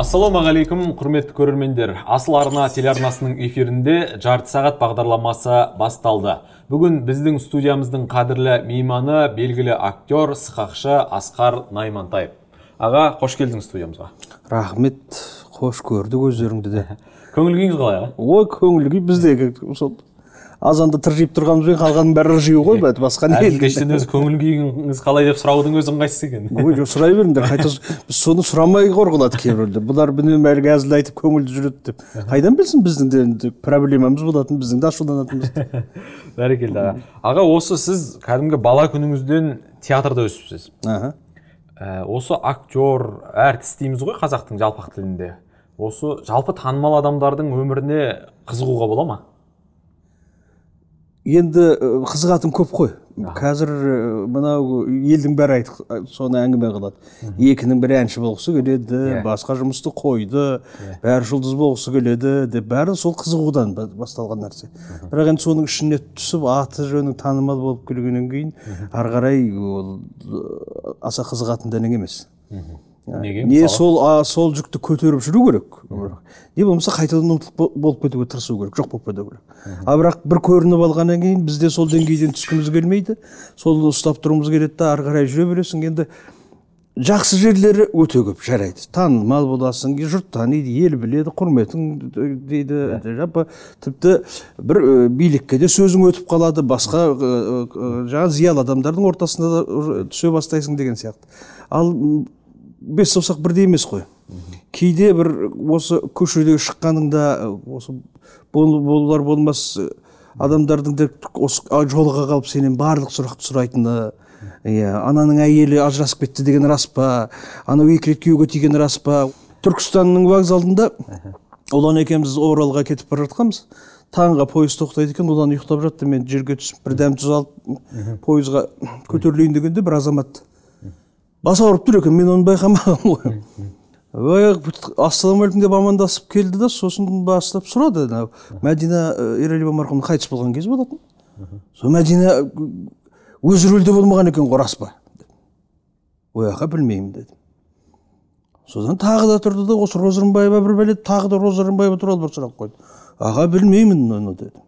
ассалаумағалейкум құрметті көрермендер асыл арна телеарнасының эфирінде жарты сағат бағдарламасы басталды бүгін біздің студиямыздың қадірлі мейманы белгілі актер сықақшы асқар наймантаев аға қош келдіңіз студиямызға рахмет қош көрдік өздеріңді де көңіл күйіңіз қалай ой көңіл күй біздегі сол азанда тыржиып тұрғанымызбен қалғанның бәрі ыржию ғой басқа не кештен өзі көңіл күйіңіз қалай деп сұраудың өзі ыңғайсыз екен ой жоқ сұрай беріңдер қайта біз соны сұрамай қорқылады кейбіреулер бұлар үнемі әлгі әзіл айтып көңілді жүреді деп қайдан білсін біздің де енді проблемамыз болатынын біздің де ашуланатынымыз бәрекелді аға аға осы сіз кәдімгі бала күніңізден театрда өсіпсіз аха ә, осы актер әртіс дейміз ғой қазақтың жалпақ тілінде осы жалпы танымал адамдардың өміріне қызығуға бола ма енді қызығатын көп қой Ға. қазір мынау елдің бәрі айтық соны әңгіме қылады екінің бірі әнші болғысы келеді иә. басқа жұмысты қойды yeah. Иә. бәрі жұлдыз болғысы келеді деп бәрі сол қызығудан басталған нәрсе бірақ енді соның ішіне түсіп аты жөнің танымал болып келгеннен кейін ары қарай ол аса қызығатын дәнең емес не сол а, сол жүкті көтеріп жүру керек не болмаса қайтадан ұмтылып болып кетуге тырысу керек жоқ болып кету керек ал бірақ бір көрініп алғаннан кейін бізде сол деңгейден түскіміз келмейді сол ұстап тұруымыз келеді да ары қарай жүре бересің енді жақсы жерлері өте көп жарайды танымал боласың жұрт таниды ел біледі құрметің дейді жалпы тіпті бір билікке де сөзің өтіп қалады басқа жаңағы зиялы адамдардың ортасына да түсе бастайсың деген сияқты ал бес саусақ бірдей емес қой кейде бір осы көшеде шыққаныңда осы бол, болар болмас адамдардың да осы жолыға қалып сенен барлық сұрақты сұрайтыны иә ананың әйелі ажырасып кетті деген рас па анау екі рет күйеуге тиген рас па түркістанның вокзалында ұлан екеуміз оралға кетіп бара жатқанбыз таңға пойыз тоқтайды екен ұлан ұйықтап жатты мен жерге түсіп бір дәм тұз алып пойызға көтерілейін дегенде бір азамат басы ауырып тұр екен мен оны байқамағанмын ғой ассалаумағалейкум деп амандасып келді да сосын бастап сұрады анау мәдина э, ералиева марқұм қайтыс болған кез болатын сол мәдина э, өз рөлде болмаған екен ғой рас па ой аға білмеймін дедім содан тағы да тұрды да осы роза рымбаева бір бәле тағы да роза рымбаева туралы бір сұрақ қойды аға білмеймін оны дедім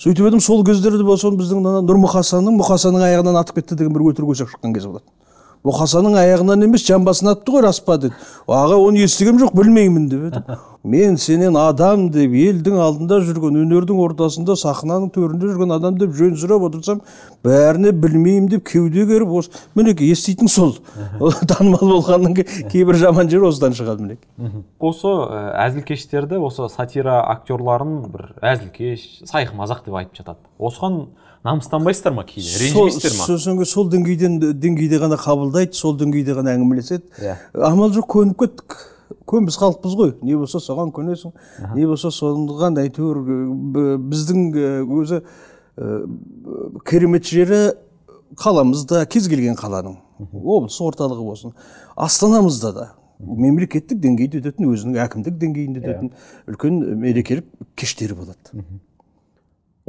сөйтіп едім сол кездерде болсын біздің ана нұрмұқасанның мұқасанның аяғынан атып кетті деген бір өтірік өсек шыққан кез болатын мұқасаның аяғынан емес жамбасына атты ғой распа деді аға оны естігем жоқ білмеймін деп еді мен сенен адам деп елдің алдында жүрген өнердің ортасында сахнаның төрінде жүрген адам деп жөн сұрап отырсам бәріне білмеймін деп кеуде керіп осы мінекей еститін сол танымал болғанның кейбір жаман жері осыдан шығады мінекей осы әзілкештерді осы сатира актерларын бір әзілкеш мазақ деп айтып жатады осыған намыстанбайсыздар ма кейде ренжімейсіздер ма сосын сол деңгейден деңгейде ғана қабылдайды сол деңгейде ғана әңгімелеседі иә амал жоқ көніп кеттік біз халықпыз ғой не болса соған көнесің не болса соған әйтеуір біздің өзі керемет жері қаламызда кез келген қаланың облыс орталығы болсын астанамызда да мемлекеттік деңгейде өтетін өзінің әкімдік деңгейінде иә. өтетін үлкен мерекелік кештер болады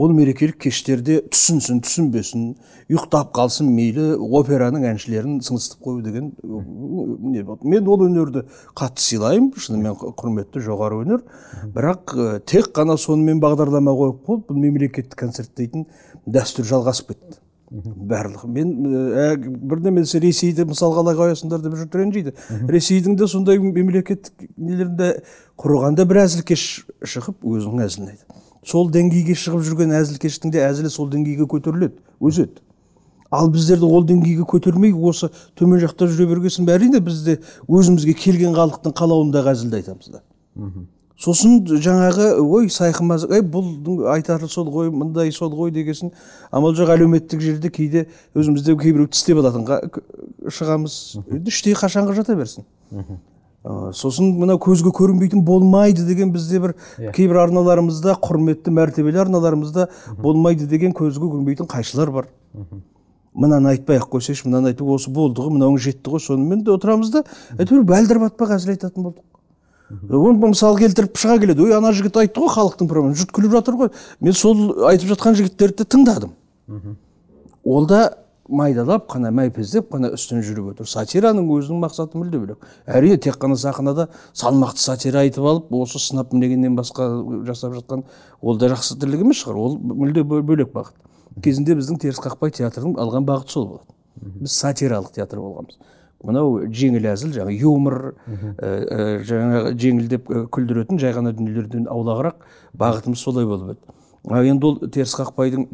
ол мерекелік кештерде түсінсін түсінбесін ұйықтап қалсын мейлі операның әншілерін сыңсытып қою деген не мен ол өнерді қатты сыйлаймын шынымен құрметті жоғары өнер бірақ тек қана сонымен бағдарлама қойып қойып бұл мемлекеттік концерт дейтін дәстүр жалғасып кетті барлығы мен ә, немесе ресейді мысалға ала қоясыңдар деп жұрт ренжиді ресейдің де сондай мемлекеттік нелерінде құрғанда бір кеш шығып өзінің әзілін айтады сол деңгейге шығып жүрген әзілкештің де әзілі сол деңгейге көтеріледі өседі ал біздерді ол деңгейге көтермей осы төмен жақта жүре бәрінде әрине бізде өзімізге келген халықтың қалауындағы әзілді айтамыз да сосын жаңағы ой сайқымаз ей бұл айтары сол ғой мындай сол ғой дегесін амал жоқ әлеуметтік жерде кейде өзімізде кейбіреу тістеп алатынға шығамыз іштей қашанғы жата берсін сосын мына көзге көрінбейтін болмайды деген бізде бір yeah. Иә. кейбір арналарымызда құрметті мәртебелі арналарымызда болмайды деген көзге көрінбейтін қайшылар бар mm -hmm. мынаны айтпай ақ қойсайшы мынаны айтып осы болды ғой мынауың жетті ғой сонымен де отырамыз да әйтеуір бәлдіріп әзіл айтатын болдық оны мысал келтіріп шыға келеді ой ана жігіт айтты ғой халықтың проблемасы жұрт күліп жатыр ғой мен сол айтып жатқан жігіттерді тыңдадым ол да майдалап қана мәйпіздеп қана үстін жүріп отыр сатираның өзінің мақсаты мүлде бөлек әрине тек қана сахнада салмақты сатира айтып алып осы сынап мінегеннен басқа жасап жатқан ол да жақсы тірлік емес шығар ол мүлде бөлек бағыт кезінде біздің теріс қақпай театрдың алған бағыты сол болатын біз сатиралық театр болғанбыз мынау жеңіл әзіл э, э, жаңағы юмор ә, жаңағы жеңілдеп э, күлдіретін жай ғана дүниелерден аулағырақ бағытымыз солай болып еді енді ол теріс қақпайдың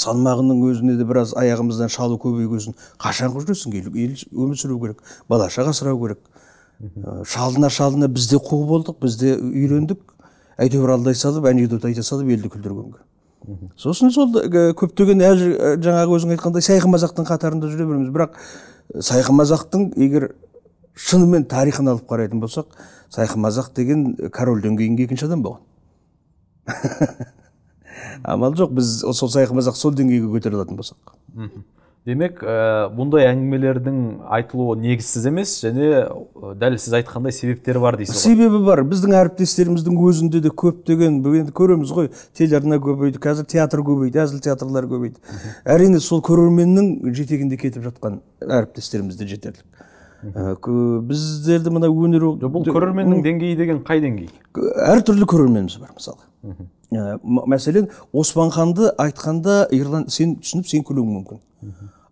салмағының өзіне де біраз аяғымыздан шалу көбейгесін қашан қашанғы жүресің өмір сүру керек бала шаға асырау керек шалына шалына бізде де қу болдық біз де үйрендік әйтеуір алдай салып анекдот айта салып елді күлдіргенге сосын сол көптеген әлі жаңағы өзің айтқандай сайқымазақтың қатарында жүре береміз бірақ сайқымазақтың егер шынымен тарихын алып қарайтын болсақ сайқымазақ деген корольден кейінгі екінші адам болған амал жоқ біз сол саяхымыз сол деңгейге көтере алатын болсақ демек ә, бұндай әңгімелердің айтылуы негізсіз емес және э, дәл сіз айтқандай себептері бар дейсіз ғой себебі бар біздің әріптестеріміздің өзінде де көптеген енді көреміз ғой телеарна көбейді қазір театр көбейді әзіл театрлар көбейді әрине сол көрерменнің жетегінде кетіп жатқан әріптестеріміз де жетерлік э, біздерді мына өнер бұл көрерменнің деңгейі деген қай деңгей әртүрлі көрерменіміз бар мысалы ә, мәселен ханды айтқанда ерлан сен түсініп сен күлуің мүмкін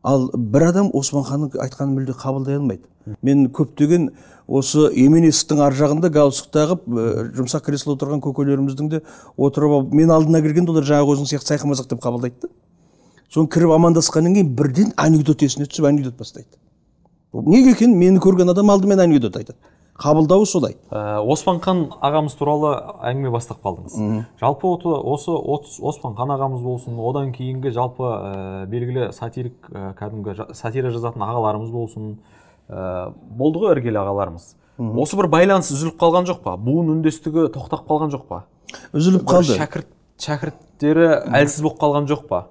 ал бір адам ханның айтқанын мүлде қабылдай алмайды мен көптеген осы емен есіктің ар жағында галстук тағып ә, жұмсақ креслода отырған көкелеріміздің де отырып алып мен алдына келгенде олар жаңағы өзің сияқты мазақ деп қабылдайды да соны кіріп амандасқаннан кейін бірден анекдот есіне түсіп анекдот бастайды неге екенін мені көрген адам алдымен анекдот айтады қабылдауы солай ә, оспанхан ағамыз туралы әңгіме бастап қалдыңыз Үм. жалпы оты, осы қан ағамыз болсын одан кейінгі жалпы ә, белгілі сатирик ә, кәдімгі сатира жазатын ағаларымыз болсын ә, болды ғой іргелі ағаларымыз осы бір байланыс үзіліп қалған жоқ па буын үндестігі тоқтап қалған жоқ па үзіліп қалды шәкірт шәкірттері әлсіз болып қалған жоқ па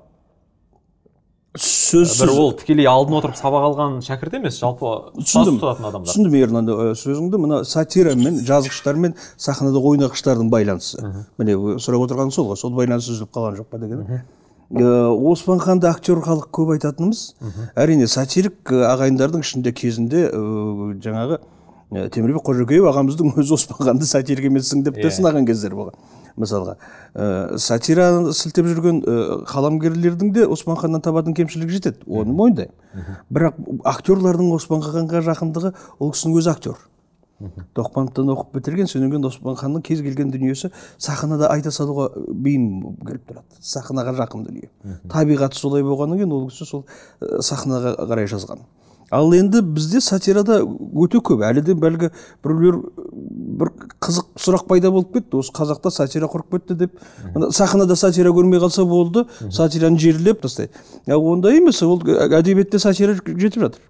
сөзсіз бір ол тікелей алдын отырып сабақ алған шәкірт емес жалпы түсіндім тұтатын адамдар түсіндім ерлан сөзіңді мына сатира мен жазғыштар мен сахнада ойнағыштардың байланысы міне сұрап отырған сол ғой сол байланыс үзіліп қалған жоқ па деген оспан ханды актер халық көп айтатынымыз әрине сатирик ағайындардың ішінде кезінде жаңағы темірбек қожакеев ағамыздың өзі оспан ханды сатирик емессің деп те иә. сынаған кездер болған мысалға ә, сатираны сілтеп жүрген э, қаламгерлердің де осман ханнан табатын кемшілігі жетеді оны мойындаймын бірақ актерлардың осман ханға жақындығы ол кісінің өзі актер тоқпановтан оқып бітірген содан кейін оспан ханның кез келген дүниесі сахнада айта салуға бейім келіп тұрады сахнаға жақын дүние табиғаты солай болғаннан кейін ол кісі сол э, сахнаға қарай жазған ал енді бізде сатирада өте көп әлі де бәлгі біреулер бір қызық сұрақ пайда болып кетті осы қазақта сатира құрып кетті деп мына сахнада сатира көрмей қалса болды сатираны жерлеп тастайды ә, ондай емес ол әдебиетте сатира жетіп жатыр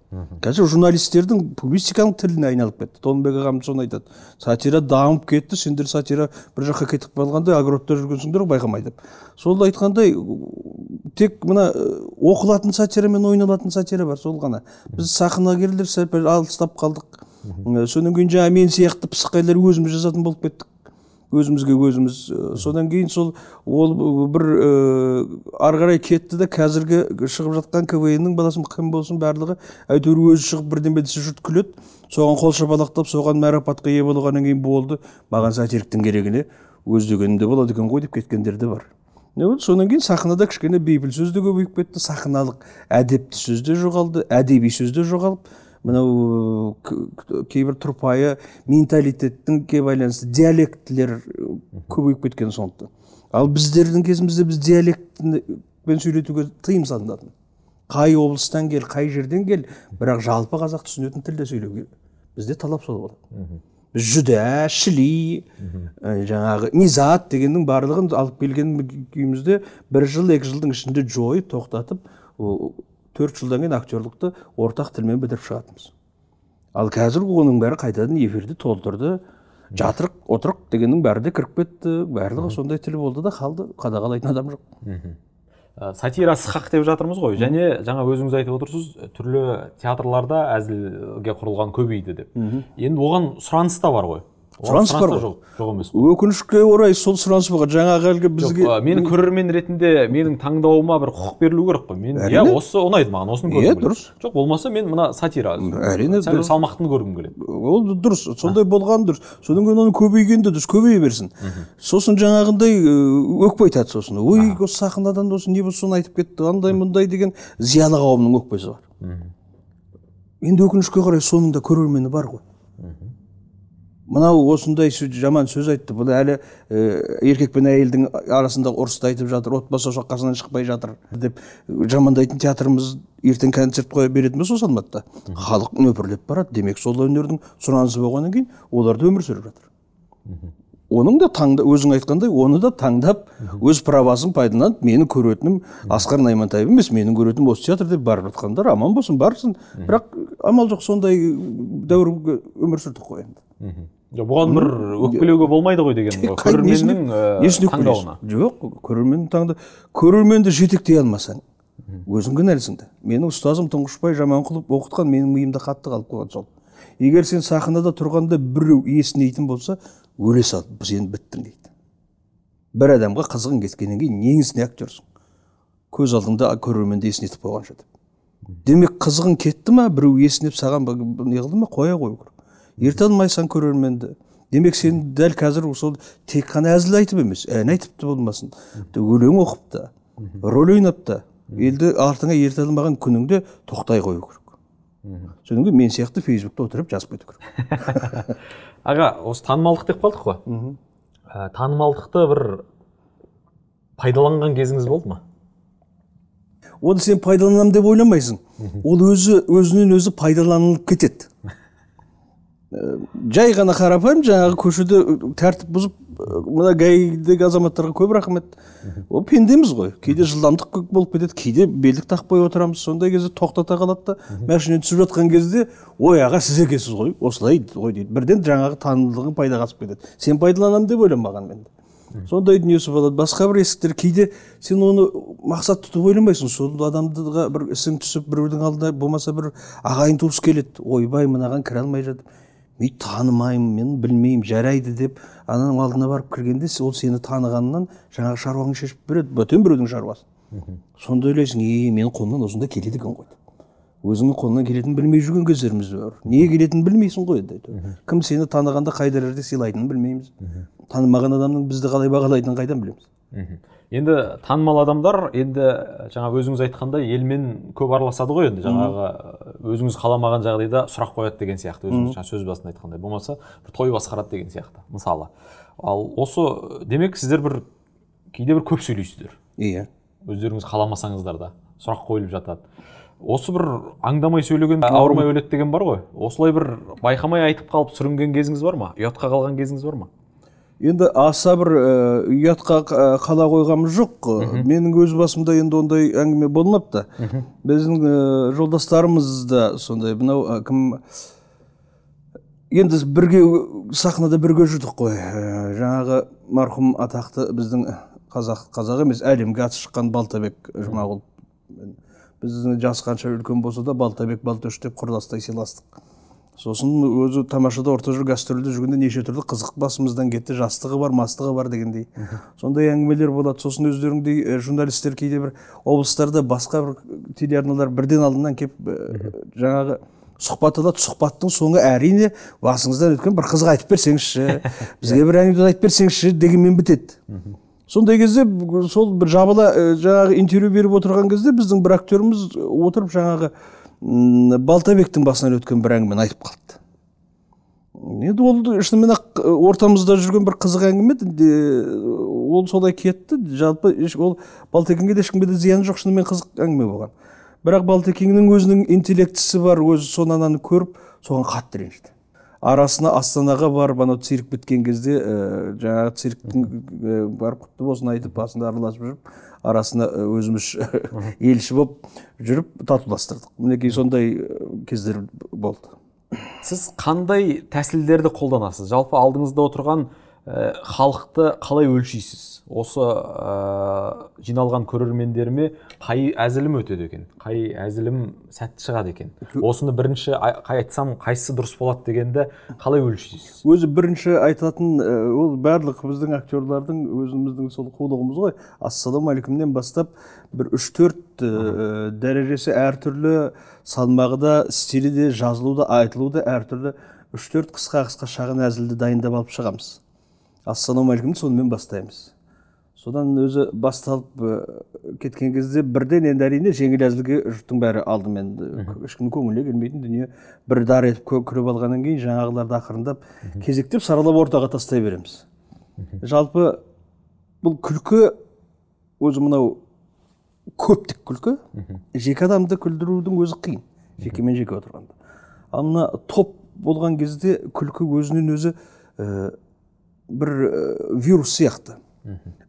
қазір журналистердің публистиканың тіліне айналып кетті толымбек ағамыз соны айтады сатира дамып кетті сендер сатира бір жаққа кетіп қалғанда огородта жүргенсіңдер ғой байқамай деп сол айтқандай тек мына оқылатын сатира мен ойналатын сатира бар сол ғана біз Сақына сахнаға келдік сәл алыстап қалдық э, содан кейін жаңағы мен сияқты пысықайлар өзіміз жазатын болып кеттік өзімізге өзіміз э, содан кейін сол ол бір э, ары қарай кетті де қазіргі шығып жатқан квннің баласы кім болсын барлығы әйтеуір өзі шығып десе жұрт күледі соған қол шапалақтап соған марапатқа ие болғаннан кейін болды маған сатириктің керегі не өз болады екен ғой деп кеткендер де бар не болды содан кейін сахнада кішкене бейпіл сөз де көбейіп кетті сахналық әдепті сөз де жоғалды әдеби сөз де жоғалып мынау кейбір тұрпайы менталитеттің байланысты диалектілер көбейіп кеткен сондықтан ал біздердің кезімізде біз диалектпен сөйлетуге тыйым салынатын қай облыстан кел қай жерден кел бірақ жалпы қазақ түсінетін тілде сөйлеу бізде талап сол болады жүдә шіли э, жаңағы низат дегеннің барлығын алып келген күйімізде бір жыл екі жылдың ішінде жойып тоқтатып төрт жылдан кейін актерлікті ортақ тілмен бітіріп шығатынбыз ал қазір оның бәрі қайтадан эфирді толтырды жатырық отырық дегеннің бәрі де кіріп кетті барлығы сондай тіл болды да қалды қадағалайтын адам жоқ ә, э, сатирасыз деп жатырмыз ғой және жаңа өзіңіз айтып отырсыз э, түрлі театрларда әзілге құрылған көбейді деп енді оған сұраныс та бар ғой сұраныс бар ғой жоқ емес өкінішке орай сол сұраныс бар жаңағы әлгі бізге жоқ, мен көрермен ретінде менің таңдауыма бір құқық берілу керек қой мен иә осы ұнайды маған осыны көргім иә дұрыс жоқ болмаса мен мына сатира әрине дұрыс салмақтыны көргім келеді ол дұрыс сондай болған дұрыс содан кейін оның көбейгені де дұрыс көбейе берсін сосын жаңағындай өкпе айтады сосын ой осы сахнадан осы не болса соны айтып кетті андай мындай деген зиялы қауымның өкпесі бар енді өкінішке қарай соның да көрермені бар ғой мынау осындай жаман сөз айтты бұл әлі ә, еркек пен әйелдің арасындағы ұрысты айтып жатыр отбасы ошаққасынан шықпай жатыр деп жамандайтын театрымыз ертең концерт қоя беретін болса осы алматыда халық нөпірлеп барады демек сол өнердің сұранысы болғаннан кейін олар да өмір сүріп жатыр оның да таңда өзің айтқандай оны да таңдап өз правасын пайдаланып мені көретінім асқар наймантаев емес менің көретінім осы театр деп барып жатқандар аман болсын барсын бірақ амал жоқ сондай дәуір өмір сүрдік қой енді бұған бір өкпелеуге болмайды ғой деген көрерменнің таңдауына жоқ көрермен таңда көрерменді жетектей алмасаң өзің кінәлісің менің ұстазым тұңғышбай жаманқұлов оқытқан менің миымда қатты қалып қойған сол егер сен сахнада тұрғанда біреу есінейтін болса өле сал біз енді біттің дейді бір адамға қызығың кеткеннен кейін неңісіне актерсің көз алдыңда көрерменді есінетіп қойғанша деп демек қызығың кетті ма біреу есінеп саған не қылды ма қоя қою керек ерте алмайсың көрерменді демек сен дәл қазір сол тек қана әзіл айтып емес ән айтып та болмасын өлең оқып та рөл ойнап та елді артыңа ерте алмаған күніңде тоқтай қою керек содан кейін мен сияқты фейсбукта отырып жазып кету керек аға осы танымалдық деп қалдық қой ә, танымалдықты бір пайдаланған кезіңіз болды ма оны сен пайдаланамын деп ойламайсың ол өзі өзінен өзі пайдаланылып кетеді жай ғана қарапайым жаңағы көшеде тәртіп бұзып мына гаидегі азаматтарға көп рахмет ол пендеміз ғой кейде жылдамдық болып кетеді кейде белдік тақпай отырамыз сондай кезде тоқтата қалады да машина түсіп жатқан кезде ой аға сіз екенсіз ғой осылай ғой дейді бірден жаңағы танымдылығың пайдаға асып кетеді сен пайдаланамын деп ойламаған мен сондай дүниесі болады басқа бір есіктер кейде сен оны мақсат тұтып ойламайсың сол адамдыға бір ісің түсіп біреудің алдында болмаса бір ағайын туыс келеді ойбай мынаған кіре алмай жатып мен танымаймын мен білмеймін жарайды деп ананың алдына барып кіргенде ол сені танығаннан жаңағы шаруаңды шешіп береді бөтен біреудің шаруасын сонда ойлайсың е менің қолымнан осында келеді екен ғой өзіңнің қолыңнан келетінін білмей жүрген кездеріміз бар не келетінін білмейсің ғой енді кім сені танығанда қай дәрежеде сыйлайтынын білмейміз танымаған адамның бізді қалай бағалайтынын қайдан білеміз енді танымал адамдар енді жаңа өзіңіз айтқандай елмен көп араласады ғой енді жаңағы өзіңіз қаламаған жағдайда сұрақ қояды деген сияқты өзіңіз жаңа сөз басында айтқандай болмаса бір той басқарады деген сияқты мысалы ал осы демек сіздер бір кейде бір көп сөйлейсіздер иә өздеріңіз қаламасаңыздар да сұрақ қойылып жатады осы бір аңдамай сөйлеген ауырмай өледі деген бар ғой осылай бір байқамай айтып қалып сүрінген кезіңіз бар ма ұятқа қалған кезіңіз бар ма енді аса бір э, ұятқа э, қала қойғамыз жоқ менің өз басымда енді ондай әңгіме болмапты біздің жолдастарымызды э, жолдастарымыз да сондай мынау енді бірге сахнада бірге жүрдік қой жаңағы марқұм атақты біздің қазақ қазақ емес әлемге аты шыққан балтабек жұмағұлов біздің жас қанша үлкен болса да балтабек балтөш деп құрдастай сыйластық сосын өзі тамашада орта жүр гастрольде жүргенде неше түрлі қызық басымыздан кетті жастығы бар мастығы бар дегендей сондай әңгімелер болады сосын өздеріңдей журналисттер журналистер кейде бір облыстарда басқа бір телеарналар бірден алдынан кеп жаңағы сұхбат алады сұхбаттың соңы әрине басыңыздан өткен бір қызық айтып берсеңізші бізге бір әңгіме айтып берсеңізші дегенмен бітеді сондай кезде сол бір жабыла жаңағы интервью беріп отырған кезде біздің бір актеріміз отырып жаңағы балтабектің басынан өткен бір әңгімені айтып қалды енді ол шынымен ақ ортамызда жүрген бір қызық әңгіме еді ол солай кетті жалпы ол балтекеңге де ешкімге де зияны жоқ шынымен қызық әңгіме болған бірақ балтекеңнің өзінің интеллектісі бар өзі соны ананы көріп соған қатты ренжіді арасына астанаға барып анау цирк біткен кезде ә, жаңағы цирктің ә, барып құтты болсын айтып басында араласып жүріп арасында э, өзіміз елші болып жүріп татуластырдық мінекей сондай э, кездер болды сіз қандай тәсілдерді қолданасыз жалпы алдыңызда отырған Э, халықты қалай өлшейсіз осы ә, жиналған көрермендеріме қай әзілім өтеді екен қай әзілім сәтті шығады екен осыны бірінші қай айтсам қайсысы дұрыс болады дегенді қалай өлшейсіз өзі бірінші айтатын э, ол барлық біздің актерлардың өзіміздің сол қулығымыз ғой ассалаумағалейкумнен бастап бір үш төрт ә, дәрежесі әртүрлі салмағы да стилі де жазылуы да айтылуы да әртүрлі үш төрт қысқа қысқа шағын әзілді дайындап алып шығамыз ассалаумағалейкум сонымен бастаймыз содан өзі басталып э, кеткен кезде бірден енді әрине жеңіл әзілге жұрттың бәрі алдымен ешкімнің көңіліне келмейтін дүние бір дар етіп күліп алғаннан кейін жаңағыларды ақырындап кезектеп саралап ортаға тастай береміз жалпы бұл күлкі өзі мынау көптік күлкі жеке адамды күлдірудің өзі қиын жекемен жеке отырғанда ал мына топ болған кезде күлкі өзінен өзі э, бір э, вирус сияқты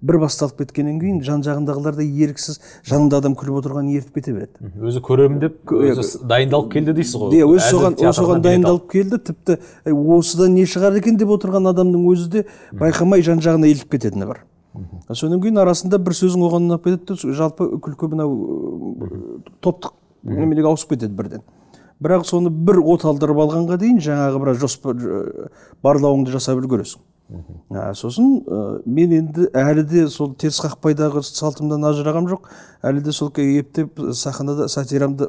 бір басталып кеткеннен кейін жан жағындағылар да еріксіз жанында адам күліп отырған ертіп кете береді өзі көремін деп өзі дайындалып келді дейсіз ғой иә өзі соған соған дайындалып келді тіпті осыдан не шығар екен деп отырған адамның өзі де байқамай жан жағына еліп кететіні бар содан кейін арасында бір сөзің оған ұнап кетеді де жалпы күлкі мынау топтық немеге ауысып кетеді бірден бірақ соны бір оталдырып алғанға дейін жаңағы біраз жоспар барлауыңды жасап үлгересің Ә, сосын ә, мен енді әлі де сол теріс қақпайдағы салтымдан ажырағам жоқ әлі де сол ептеп сахнада сатирамды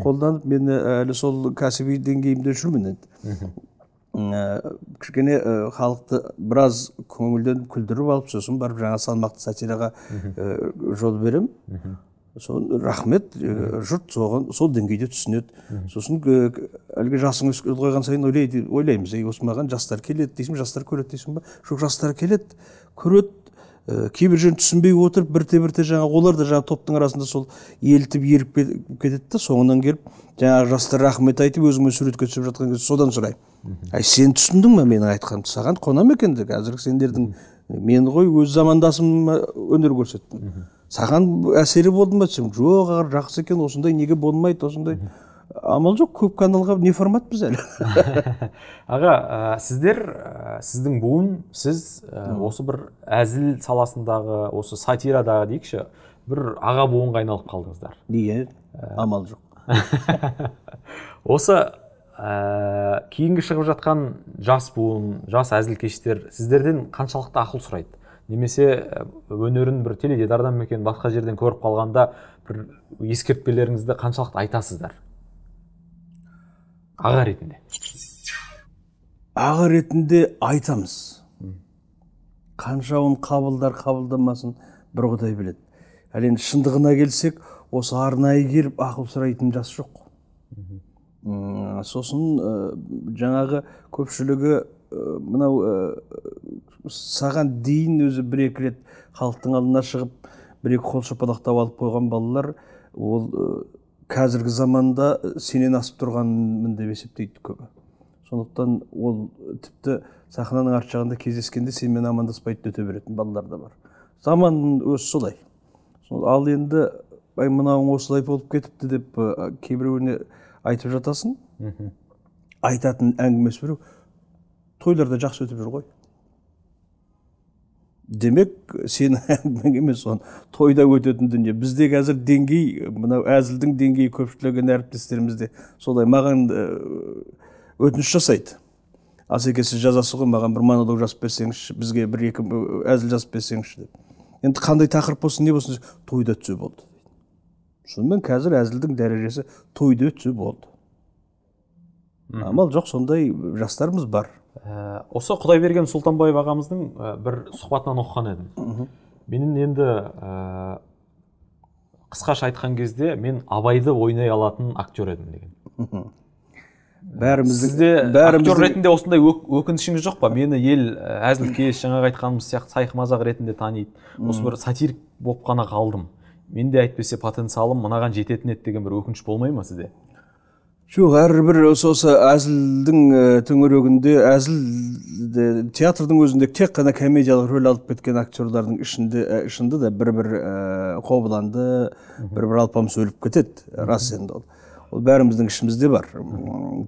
қолданып мен әлі сол кәсіби деңгейімде жүрмін енді кішкене халықты біраз көңілденіп күлдіріп алып сосын барып жаңа салмақты сатираға жол беремін сон рахмет э, жұрт соған сол деңгейде түсінеді сосын э, әлгі жасың өсіп қойған сайын ойлайды ойлаймыз ей осы маған жастар келеді дейсің жастар көреді дейсің ба жоқ жастар келеді көреді э, кейбір жерін түсінбей отырып бірте бірте жаңа олар да жаңағы топтың арасында сол елітіп еріп кетеді да соңынан келіп жаңағы жастар рахмет айтып өзіңмен суретке түсіп жатқан кезде содан сұраймын әй сен түсіндің ба менің айтқанымды саған қона ма екен қазір сендердің мен ғой өз замандасыма өнер көрсеттім саған әсері болды ма десем жоқ аға жақсы екен осындай неге болмайды осындай амал жоқ көп каналға не біз әлі аға ә, сіздер ә, сіздің буын сіз осы бір әзіл саласындағы осы сатирадағы дейікші бір аға буынға айналып қалдыңыздар иә амал жоқ осы ә, кейінгі шығып жатқан жас буын жас әзілкештер сіздерден қаншалықты ақыл сұрайды немесе э, өнерін бір теледидардан ма екен басқа жерден көріп қалғанда бір ескертпелеріңізді қаншалықты айтасыздар аға ретінде аға ретінде айтамыз қанша қабылдар қабылдамасын бір құдай біледі ал енді шындығына келсек осы арнайы келіп ақыл сұрайтын жас жоқ сосын э, жаңағы көпшілігі э, мынау саған дейін өзі бір екі рет халықтың алдына шығып бір екі қол шапалақтап алып қойған балалар ол қазіргі заманда сенен асып тұрғанмын деп есептейді көбі сондықтан ол тіпті сахнаның арт жағында кездескенде сенімен амандаспайды өте беретін балалар да бар Заман өзі солай ал енді ай мынауың осылай болып кетіпті деп кейбіреуіне айтып жатасың айтатын әңгімесі біреу тойларда жақсы өтіп жүр ғой демек сен әңгімең емес оны тойда өтетін дүние бізде қазір деңгей мынау әзілдің деңгейі көпшілігін әріптестерімізде солай маған э, өтініш жасайды асеке сіз жазасыз ғой маған бір монолог жазып берсеңізші бізге бір екі э, әзіл жазып берсеңізші деп енді қандай тақырып болсын не болсын тойда түсе болды Сонымен қазір әзілдің дәрежесі тойда өтсе болды амал жоқ сондай жастарымыз бар ә, осы құдайберген сұлтанбаев ағамыздың э, бір сұхбатынан оқыған едім менің енді ә, қысқаша айтқан кезде мен абайды ойнай алатын актер едім деген бәріміздің сізде актер ретінде осындай өк, өкінішіңіз жоқ па мені ел әзілкеш жаңағы айтқанымыз сияқты сайқы мазақ ретінде таниды осы бір сатирик болып қана қалдым менде әйтпесе потенциалым мынаған жететін еді деген бір өкініш болмай ма сізде жоқ әрбір осы әзілдің төңірегінде әзіл театрдың өзінде тек қана комедиялық рөл алып кеткен актерлардың ішінде ішінде де бір бір қобыланды бір бір алпамыс өліп кетеді рас енді ол ол бәріміздің ішімізде бар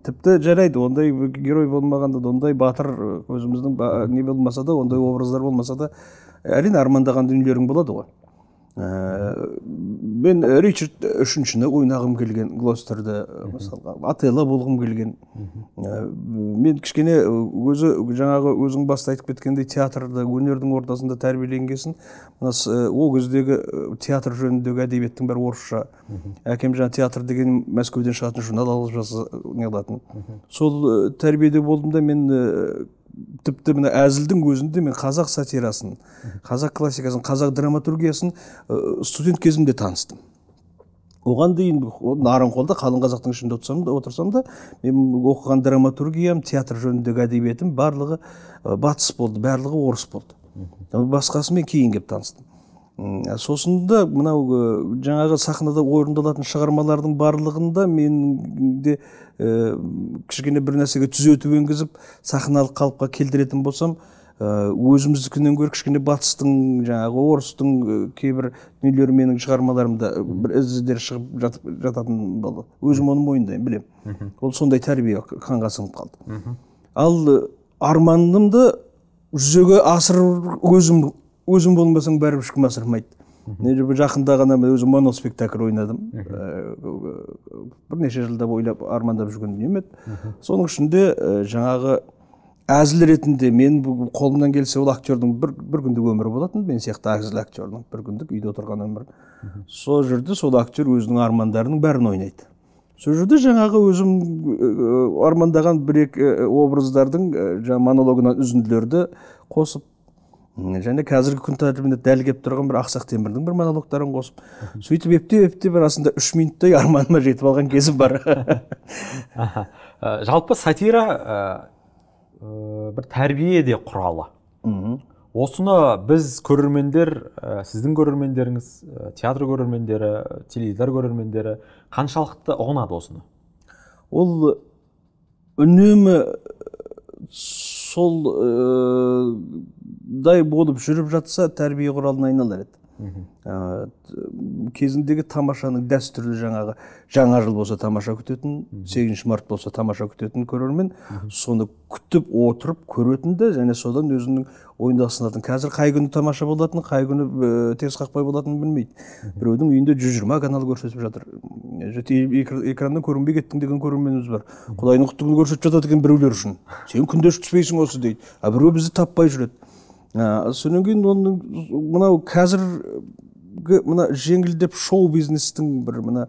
тіпті жарайды ондай герой болмағанда да ондай батыр өзіміздің не болмаса да ондай образдар болмаса да әрине армандаған дүниелерің болады ғой Э, мен ричард үшіншіні ойнағым келген глостерді мысалға ателла болғым келген э, мен кішкене э, өзі жаңағы өзің баста айтып кеткендей театрды өнердің ортасында тәрбиеленгенсін мына ол кездегі театр жөніндегі әдебиеттің бәрі орысша әкем жаңағы театр деген мәскеуден шығатын журнал алып не қылатын сол тәрбиеде болдым да мен тіпті мына әзілдің өзінде мен қазақ сатирасын қазақ классикасын қазақ драматургиясын студент кезімде таныстым оған дейін нарынқолда қалың қазақтың ішінде отырсам да отырсам да мен оқыған драматургиям театр жөніндегі әдебиетім барлығы батыс болды барлығы орыс болды басқасымен кейін келіп таныстым сосын да мынау жаңағы сахнада орындалатын шығармалардың барлығында менде ә, кішкене бір нәрсеге түзету енгізіп сахналық қалыпқа келтіретін болсам э, өзіміздікінен гөрі кішкене батыстың жаңағы орыстың э, кейбір дүниелері менің шығармаларымда бір іздер шығып жататын болды өзім оны мойындаймын білемін ол сондай тәрбие қанға сіңіп қалды ал арманымды жүзеге асыру өзім өзім болмасаң бәрібір ешкім асырмайды мына жақында ғана мен өзім моноспектакль ойнадым ә, бірнеше жылдап ойлап армандап жүрген дүнием еді соның ішінде ә, жаңағы әзіл ретінде мен қолымнан келсе ол актердің бір, бір күндік өмірі болатын мен сияқты әзіл актердің бір күндік үйде отырған өмірі сол жерде сол актер өзінің армандарының бәрін ойнайды сол жерде жаңағы өзім армандаған бір екі образдардың жаңағы монологынан үзінділерді қосып және қазіргі күн тәртібінде дәл келіп тұрған бір ақсақ темірдің бір монологтарын қосып сөйтіп ептеп ептеп расында үш минуттай арманыма жетіп алған кезім бар э, жалпы сатира э, э, бір тәрбие де құралы осыны біз көрермендер сіздің көрермендеріңіз театр көрермендері теледидар көрермендері қаншалықты ұғынады осыны ол үнемі сол дай болып жүріп жатса тәрбие құралына айналар еді ә, кезіндегі тамашаның дәстүрлі жаңағы жаңа жыл болса тамаша күтетін сегізінші март болса тамаша күтетін көрермен соны күтіп отырып көретін де және содан өзінің ойында сынатын қазір қай күні тамаша болатынын қай күні ә, теріс қақпай болатынын білмейді біреудің үйінде жүз жиырма канал көрсетіп жатыр экраннан көрінбей кеттің деген көрерменіміз бар құдайдың құтты күні көрсетіп жатады екен біреулер үшін сен күндес түспейсің осы дейді а біреу бізді таппай жүреді ә, содан кейін оның мынау қазіргі мына жеңілдеп шоу бизнестің бір мына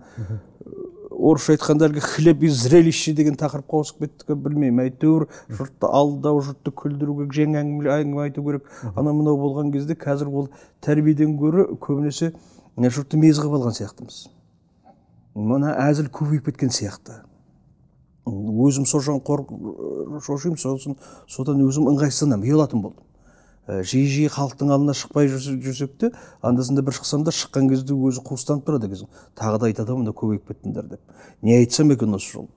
орысша айтқанда әлгі хлеб и зрелище деген тақырыпқа ауысып кетті пе білмеймін әйтеуір жұртты алдау жұртты керек жең әңгіме әңгіме айту керек анау мынау болған кезде қазір ол тәрбиеден гөрі көбінесе жұртты мезі қылып алған сияқтымыз мына әзіл көбейіп кеткен сияқты өзім соншан қор шошимын сосын содан өзім ыңғайсызданамын ұялатын болдым Э, жиі жиі халықтың алдына шықпай жүрсек те анда санда бір шықсам да шыққан кезде өзі қуыстанып тұрады екенсің тағы да айтады мына көбейіп кеттіңдер деп не айтсам екен осы жолы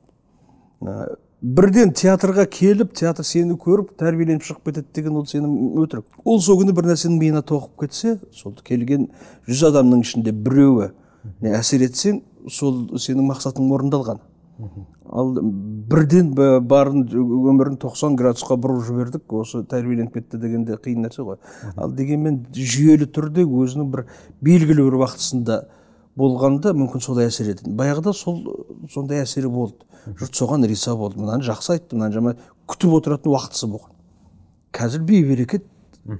э, бірден театрға келіп театр сені көріп тәрбиеленіп шығып кетеді деген ол сенім өтірік ол сол күні бір нәрсенің миына тоқып кетсе сол келген жүз адамның ішінде біреуі әсер етсең сол сенің мақсатың орындалған ал бірден барын өмірін 90 градусқа бұрып жібердік осы тәрбиеленіп кетті дегенде қиын нәрсе ғой ал дегенмен жүйелі түрде өзінің бір белгілі бір уақытысында болғанда мүмкін солай әсер ететін баяғыда сол сондай әсері болды жұрт соған риса болды мынаны жақсы айтты мынаны жаман күтіп отыратын уақытысы болған қазір бейберекет э,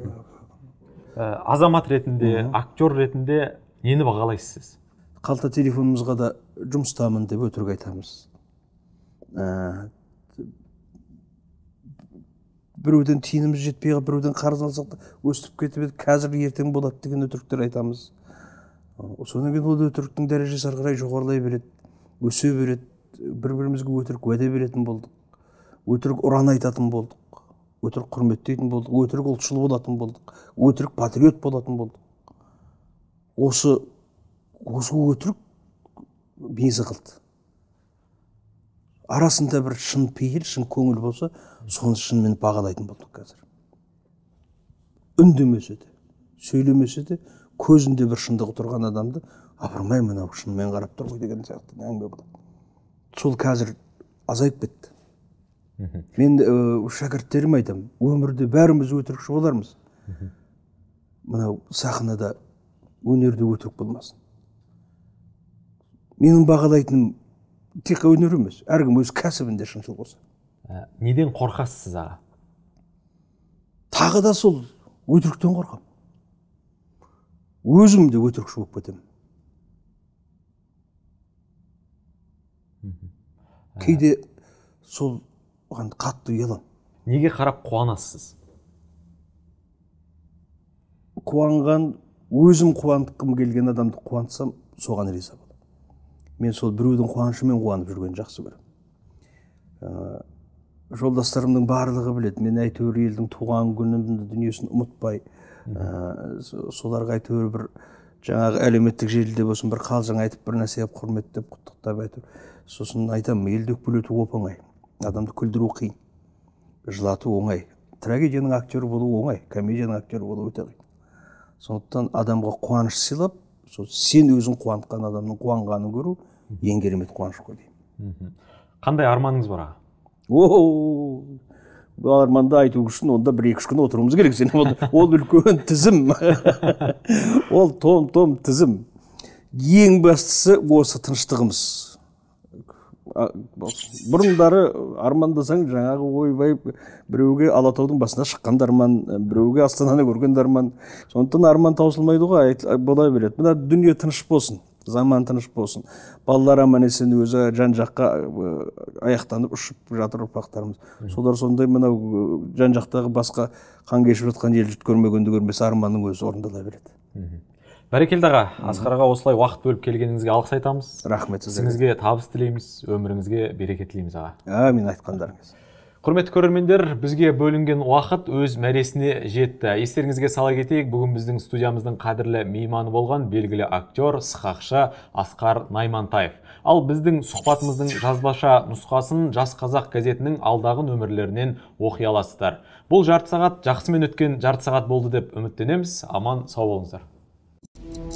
э, азамат ретінде актер ретінде нені бағалайсыз сіз қалта телефонымызға да жұмыстамын деп өтірік айтамыз ә, біреуден тиынымыз жетпей қалып біреуден қарыз алсақ та өстіп кетіп еді қазір ертең болады деген өтіріктер айтамыз содан кейін ол өтіріктің дәрежесі ары қарай жоғарылай береді өсе береді бір бірімізге өтірік уәде беретін болдық өтірік ұран айтатын болдық өтірік құрметтейтін болдық өтірік ұлтшыл болатын болдық өтірік патриот болатын болдық осы осы өтірік мезі қылды арасында бір шын пейіл шын көңіл болса соны шынымен бағалайтын болдық қазір үндемесе де сөйлемесе де көзінде бір шындығы тұрған адамды апырмай мынау шынымен қарап тұр ғой деген сияқты әңгіме болады сол қазір азайып кетті мен э, шәкірттеріме айтамын өмірде бәріміз өтірікші болармыз мынау сахнада өнерде өтірік болмасын менің бағалайтыным тек өнер емес әркім өз кәсібінде шыншыл болса ә, неден қорқасыз сіз аға тағы да сол өтіріктен қорқамын өзім де өтірікші болып кетемін ә... кейде сол оған қатты ұяламын неге қарап қуанасыз қуанған өзім қуантқым келген адамды қуантсам соған риза мен сол біреудің қуанышымен қуанып жүрген жақсы көремін ә, жолдастарымның барлығы біледі мен әйтеуір елдің туған күнімді дүниесін ұмытпай ә, соларға әйтеуір бір жаңағы әлеуметтік желіде болсын бір қалжың айтып бір нәрсе қылып құрметтеп құттықтап әйтеуір сосын айтамын елді өкпелету оп оңай адамды күлдіру қиын жылату оңай трагедияның актері болу оңай комедияның актері болу өте қиын сондықтан адамға қуаныш сыйлап сол сен өзің қуантқан адамның қуанғанын көру ең керемет қуаныш қой деймін қандай арманыңыз бар аға о бұл арманды айту үшін онда бір екі үш күн отыруымыз керек ол үлкен тізім ол том том тізім ең бастысы осы тыныштығымыз бұрындары армандасаң жаңағы ойбай біреуге алатаудың басына шыққан арман біреуге астананы көрген арман сондықтан арман таусылмайды ғой бола береді мына дүние тыныш болсын заман тыныш болсын балалар аман есен өзі жан жаққа э, аяқтанып ұшып жатыр ұрпақтарымыз солар сондай мынау э, жан жақтағы басқа қан кешіп жатқан ел жұрт көрмегенді көрмесе арманның өзі орындала береді бәрекелді аға асқар аға осылай уақыт бөліп келгеніңізге алғыс айтамыз рахмет сізге табыс тілейміз өміріңізге береке тілейміз аға әмин айтқандарыңыз құрметті көрермендер бізге бөлінген уақыт өз мәресіне жетті естеріңізге сала кетейік бүгін біздің студиямыздың қадірлі мейманы болған белгілі актер сықақшы асқар наймантаев ал біздің сұхбатымыздың жазбаша нұсқасын жас қазақ газетінің алдағы нөмірлерінен оқи аласыздар бұл жарты сағат жақсымен өткен жарты сағат болды деп үміттенеміз аман сау болыңыздар